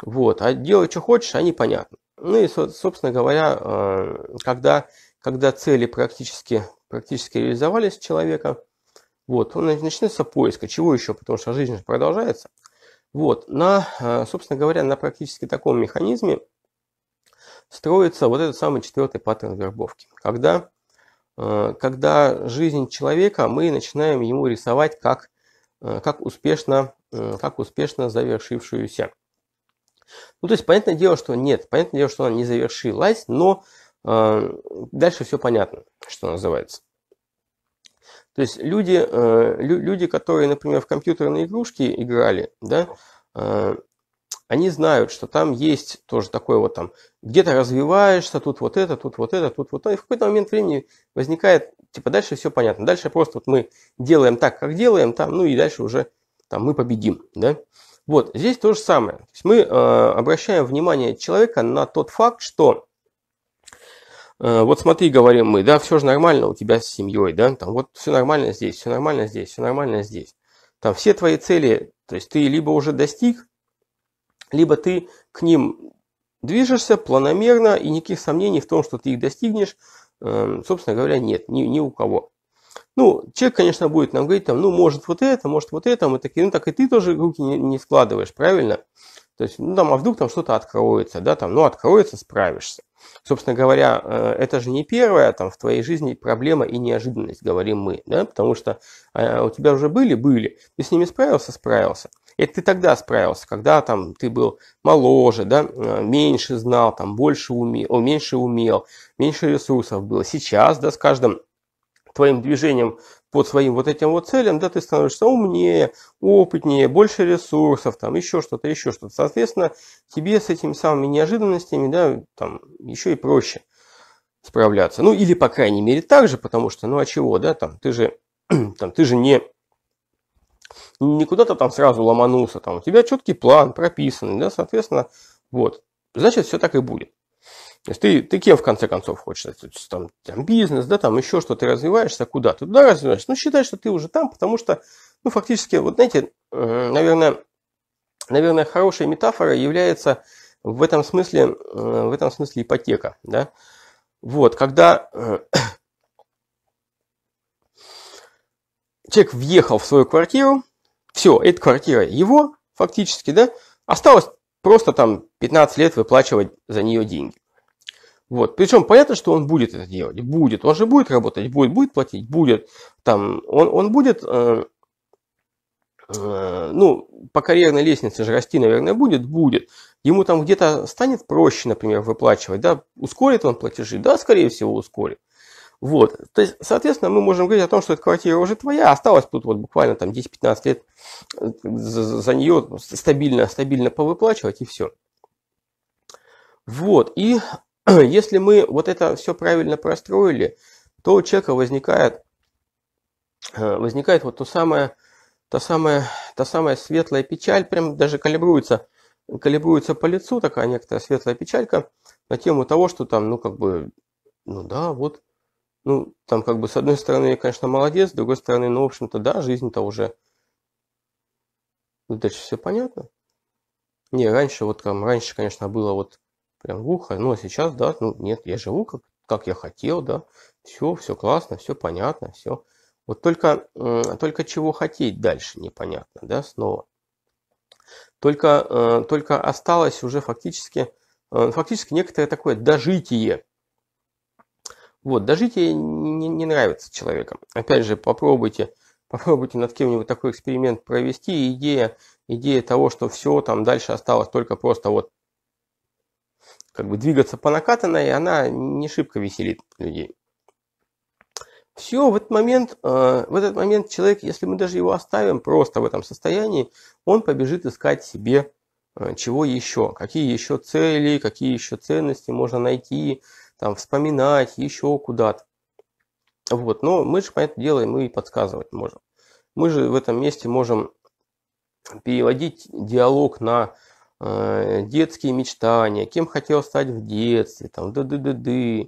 Вот. А делай, что хочешь, они а понятны. Ну и, собственно говоря, э, когда, когда цели практически, практически реализовались человека, вот, он начнется поиск, а Чего еще? Потому что жизнь продолжается. Вот. На, э, собственно говоря, на практически таком механизме строится вот этот самый четвертый паттерн вербовки. Когда, э, когда жизнь человека мы начинаем ему рисовать как, как, успешно, как успешно завершившуюся. Ну, то есть, понятное дело, что нет, понятное дело, что она не завершилась, но э, дальше все понятно, что называется. То есть люди, э, лю люди, которые, например, в компьютерные игрушки играли, да, э, они знают, что там есть тоже такое вот там, где-то развиваешься, тут вот это, тут вот это, тут вот это. И в какой-то момент времени возникает, типа, дальше все понятно. Дальше просто вот мы делаем так, как делаем, там, ну и дальше уже там мы победим, да. Вот, здесь то же самое. То есть мы э, обращаем внимание человека на тот факт, что э, вот смотри, говорим мы, да, все же нормально у тебя с семьей, да, там вот все нормально здесь, все нормально здесь, все нормально здесь. Там все твои цели, то есть ты либо уже достиг, либо ты к ним движешься планомерно, и никаких сомнений в том, что ты их достигнешь, э, собственно говоря, нет, ни, ни у кого. Ну, человек, конечно, будет нам говорить, там, ну, может вот это, может вот это, мы такие, ну, так и ты тоже руки не, не складываешь, правильно? То есть, ну, там, а вдруг там что-то откроется, да, там, ну, откроется, справишься. Собственно говоря, э, это же не первая там в твоей жизни проблема и неожиданность, говорим мы, да, потому что э, у тебя уже были, были, ты с ними справился, справился. Это ты тогда справился, когда там ты был моложе, да, э, меньше знал, там больше умел, меньше умел, меньше ресурсов было. Сейчас, да, с каждым твоим движением под своим вот этим вот целям, да, ты становишься умнее, опытнее, больше ресурсов, там, еще что-то, еще что-то. Соответственно, тебе с этими самыми неожиданностями, да, там, еще и проще справляться. Ну, или, по крайней мере, так же, потому что, ну, а чего, да, там, ты же, там, ты же не, не куда-то там сразу ломанулся, там, у тебя четкий план прописанный, да, соответственно, вот, значит, все так и будет. То есть ты, ты кем в конце концов хочешь? То есть, там, там бизнес, да, там еще что-то, ты развиваешься, а куда ты туда ну, развиваешься. Ну, считай, что ты уже там, потому что, ну, фактически, вот знаете, э, наверное, наверное, хорошая метафора является в этом смысле, э, в этом смысле ипотека, да. Вот, когда э, человек въехал в свою квартиру, все, эта квартира его, фактически, да, осталось просто там 15 лет выплачивать за нее деньги. Вот. Причем понятно, что он будет это делать. Будет. Он же будет работать, будет, будет платить, будет. Там, он, он будет, э, э, ну, по карьерной лестнице же расти, наверное, будет, будет. Ему там где-то станет проще, например, выплачивать, да, ускорит он платежи, да, скорее всего, ускорит. Вот, то есть, соответственно, мы можем говорить о том, что эта квартира уже твоя, а осталось тут вот буквально там 10-15 лет э, за, за нее стабильно, стабильно повыплачивать и все. Вот, и Если мы вот это все правильно простроили, то у человека возникает, э, возникает вот то самое, та самая, та самая светлая печаль, прям даже калибруется, калибруется по лицу такая некоторая светлая печалька на тему того, что там, ну как бы, ну да, вот, ну там как бы с одной стороны, конечно, молодец, с другой стороны, ну в общем-то, да, жизнь-то уже, ну дальше все понятно. Не, раньше вот там, раньше, конечно, было вот прям глухо. Ну а сейчас, да, ну нет, я живу как, как я хотел, да. Все, все классно, все понятно, все. Вот только, только чего хотеть дальше непонятно, да, снова. Только, э, только осталось уже фактически, э, фактически некоторое такое дожитие. Вот, дожитие не, не нравится человеком. Опять же, попробуйте, попробуйте над кем-нибудь такой эксперимент провести. Идея, идея того, что все там дальше осталось только просто вот как бы двигаться по накатанной, она не шибко веселит людей. Все, в этот момент, э, в этот момент человек, если мы даже его оставим просто в этом состоянии, он побежит искать себе э, чего еще, какие еще цели, какие еще ценности можно найти, там, вспоминать, еще куда-то. Вот, но мы же, понятное дело, ему и подсказывать можем. Мы же в этом месте можем переводить диалог на Э, детские мечтания, кем хотел стать в детстве, там, да, да, да, да,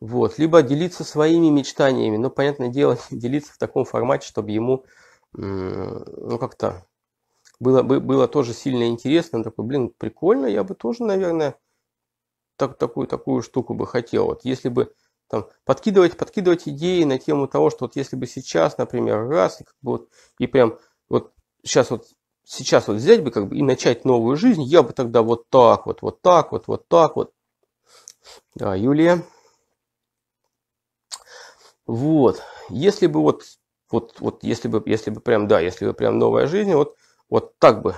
Вот. Либо делиться своими мечтаниями, но, ну, понятное дело, делиться в таком формате, чтобы ему ну, как-то было, было тоже сильно интересно. Он такой, блин, прикольно, я бы тоже, наверное, так, такую, такую штуку бы хотел. Вот если бы там, подкидывать, подкидывать идеи на тему того, что вот если бы сейчас, например, раз, и, как бы вот, и прям вот сейчас вот сейчас вот взять бы как бы и начать новую жизнь, я бы тогда вот так вот, вот так вот, вот так вот. Да, Юлия. Вот, если бы вот, вот, вот, если бы, если бы прям, да, если бы прям новая жизнь, вот, вот так бы,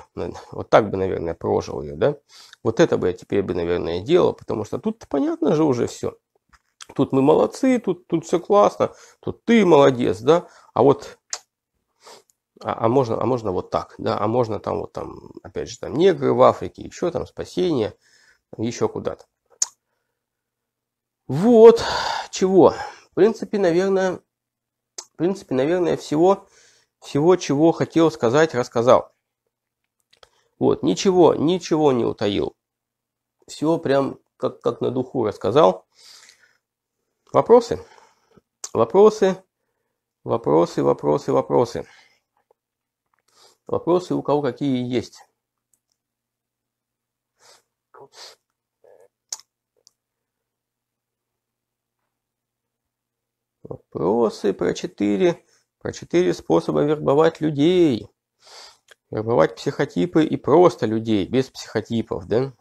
вот так бы, наверное, прожил ее, да. Вот это бы я теперь бы, наверное, делал, потому что тут понятно же уже все. Тут мы молодцы, тут, тут все классно, тут ты молодец, да. А вот а, а можно, а можно вот так, да, а можно там вот там, опять же, там негры в Африке, еще там спасение, еще куда-то. Вот чего. В принципе, наверное, в принципе, наверное, всего, всего, чего хотел сказать, рассказал. Вот, ничего, ничего не утаил. Все прям как, как на духу рассказал. Вопросы? Вопросы, вопросы, вопросы, вопросы. Вопросы у кого какие есть. Вопросы про четыре, про четыре способа вербовать людей. Вербовать психотипы и просто людей, без психотипов, да?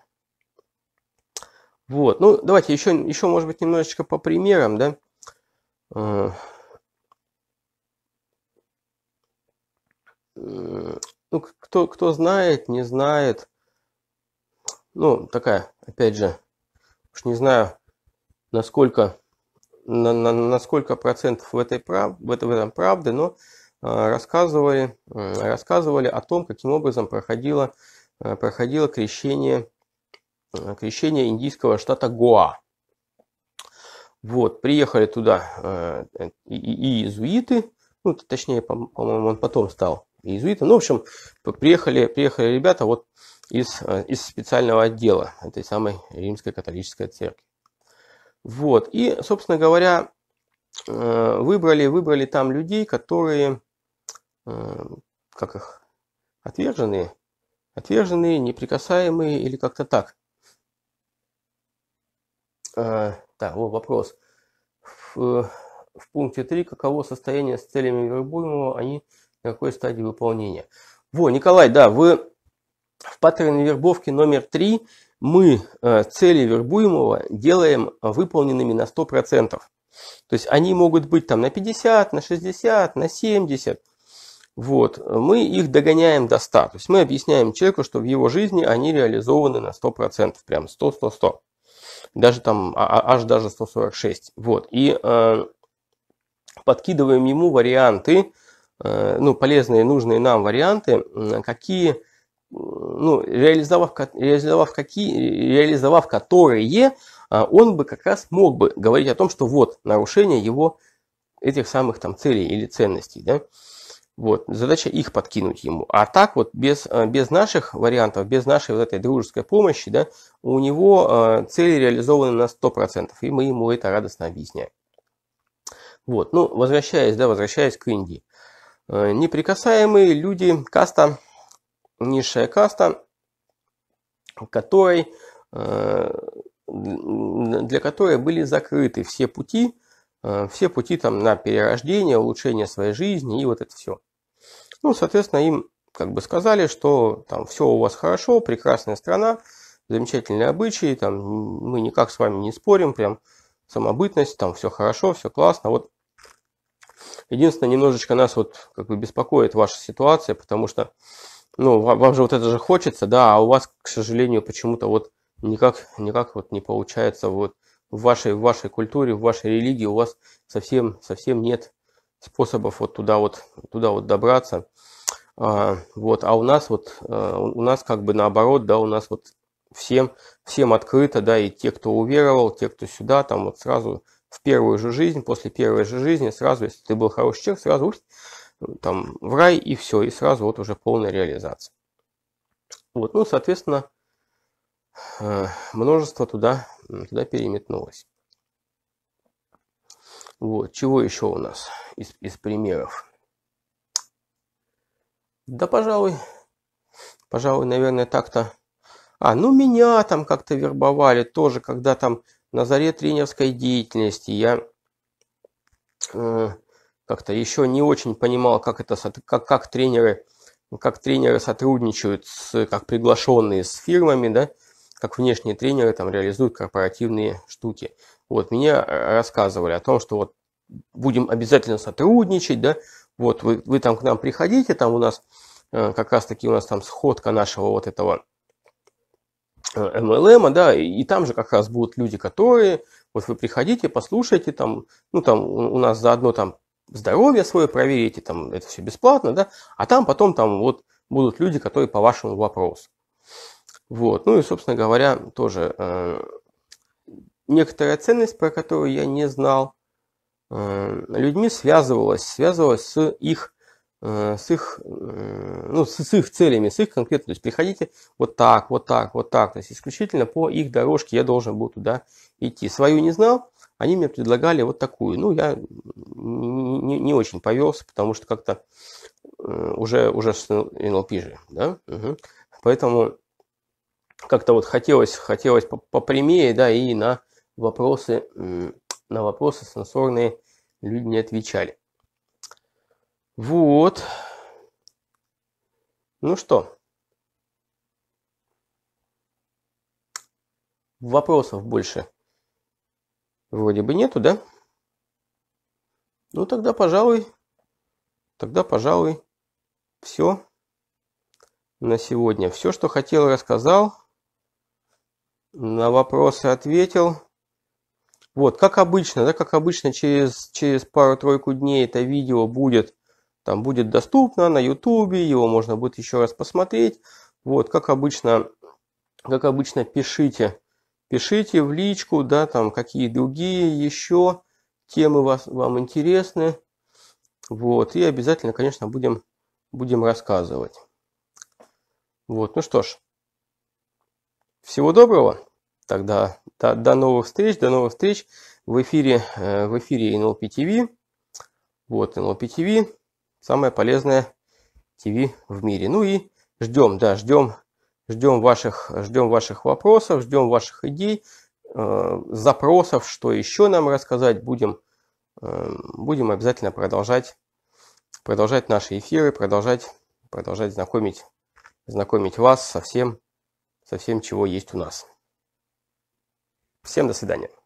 Вот, ну давайте еще, еще может быть, немножечко по примерам, да? Э, Э, ну, кто, кто знает, не знает. Ну, такая, опять же, уж не знаю, насколько, на, на, на сколько процентов в, этой прав, в, это, в этом правды, но э, рассказывали, э, рассказывали о том, каким образом проходило, э, проходило крещение, э, крещение индийского штата Гоа. Вот, приехали туда э, э и, и иезуиты, ну, точнее, по-моему, он потом стал иезуитам. Ну, в общем, приехали, приехали ребята вот из, э, из специального отдела этой самой римской католической церкви. Вот. И, собственно говоря, э, выбрали, выбрали там людей, которые, э, как их, отверженные, отверженные, неприкасаемые или как-то так. Так, вот вопрос. В, в пункте 3, каково состояние с целями вербуемого, они на какой стадии выполнения. Во, Николай, да, вы в паттерне вербовки номер три мы э, цели вербуемого делаем выполненными на 100%. То есть они могут быть там на 50, на 60, на 70. Вот. Мы их догоняем до 100. То есть мы объясняем человеку, что в его жизни они реализованы на 100%. Прям 100-100-100. Даже там, а, а, аж даже 146. Вот. И э, подкидываем ему варианты, Э, ну, полезные, и нужные нам варианты, какие, ну, реализовав, реализовав, какие, реализовав которые, а, он бы как раз мог бы говорить о том, что вот нарушение его этих самых там целей или ценностей, да, вот, задача их подкинуть ему. А так вот без, э, без наших вариантов, без нашей вот этой дружеской помощи, да, у него э, цели реализованы на 100%, и мы ему это радостно объясняем. Вот, ну, возвращаясь, да, возвращаясь к Индии. Э, неприкасаемые люди, каста, низшая каста, которой, э, для которой были закрыты все пути, э, все пути там на перерождение, улучшение своей жизни и вот это все. Ну, соответственно, им как бы сказали, что там все у вас хорошо, прекрасная страна, замечательные обычаи, там мы никак с вами не спорим, прям самобытность, там все хорошо, все классно, вот Единственное, немножечко нас вот как бы беспокоит ваша ситуация, потому что, ну, вам, вам же вот это же хочется, да, а у вас, к сожалению, почему-то вот никак, никак вот не получается вот в вашей, в вашей культуре, в вашей религии у вас совсем, совсем нет способов вот туда вот, туда вот добраться. А, вот, а у нас вот, а, у нас как бы наоборот, да, у нас вот всем, всем открыто, да, и те, кто уверовал, те, кто сюда, там вот сразу в первую же жизнь, после первой же жизни, сразу, если ты был хороший человек, сразу ух, там в рай и все, и сразу вот уже полная реализация. Вот, ну, соответственно, э, множество туда, туда переметнулось. Вот, чего еще у нас из, из примеров? Да, пожалуй, пожалуй, наверное, так-то. А, ну меня там как-то вербовали тоже, когда там на заре тренерской деятельности я э, как-то еще не очень понимал, как это как, как тренеры как тренеры сотрудничают с, как приглашенные с фирмами, да, как внешние тренеры там реализуют корпоративные штуки. Вот меня э, рассказывали о том, что вот будем обязательно сотрудничать, да, вот вы, вы там к нам приходите, там у нас э, как раз таки у нас там сходка нашего вот этого MLM, э, а, да, и, там же как раз будут люди, которые, вот вы приходите, послушайте, там, ну, там у, у нас заодно там здоровье свое проверите, там это все бесплатно, да, а там потом там вот будут люди, которые по вашему вопросу. Вот, ну и, собственно говоря, тоже э, некоторая ценность, про которую я не знал, э, людьми связывалась, связывалась с их Э, с их, э, ну, с их целями, с их конкретно. То есть приходите вот так, вот так, вот так. То есть исключительно по их дорожке я должен был туда идти. Свою не знал, они мне предлагали вот такую. Ну, я не, не очень повелся, потому что как-то э, уже, уже с NLP же, да? Угу. Поэтому как-то вот хотелось, хотелось попрямее, да, и на вопросы, на вопросы сенсорные люди не отвечали. Вот. Ну что? Вопросов больше вроде бы нету, да? Ну тогда, пожалуй, тогда, пожалуй, все на сегодня. Все, что хотел, рассказал. На вопросы ответил. Вот, как обычно, да, как обычно, через, через пару-тройку дней это видео будет там будет доступно на YouTube, его можно будет еще раз посмотреть. Вот, как обычно, как обычно, пишите, пишите в личку, да, там, какие другие еще темы вас, вам интересны. Вот, и обязательно, конечно, будем, будем рассказывать. Вот, ну что ж, всего доброго. Тогда до, до новых встреч, до новых встреч в эфире, э, в эфире NLP TV. Вот, NLP TV. Самое полезное ТВ в мире. Ну и ждем, да, ждем, ждем ваших, ждем ваших вопросов, ждем ваших идей, э, запросов, что еще нам рассказать. Будем, э, будем обязательно продолжать, продолжать наши эфиры, продолжать, продолжать знакомить, знакомить вас со всем, со всем, чего есть у нас. Всем до свидания.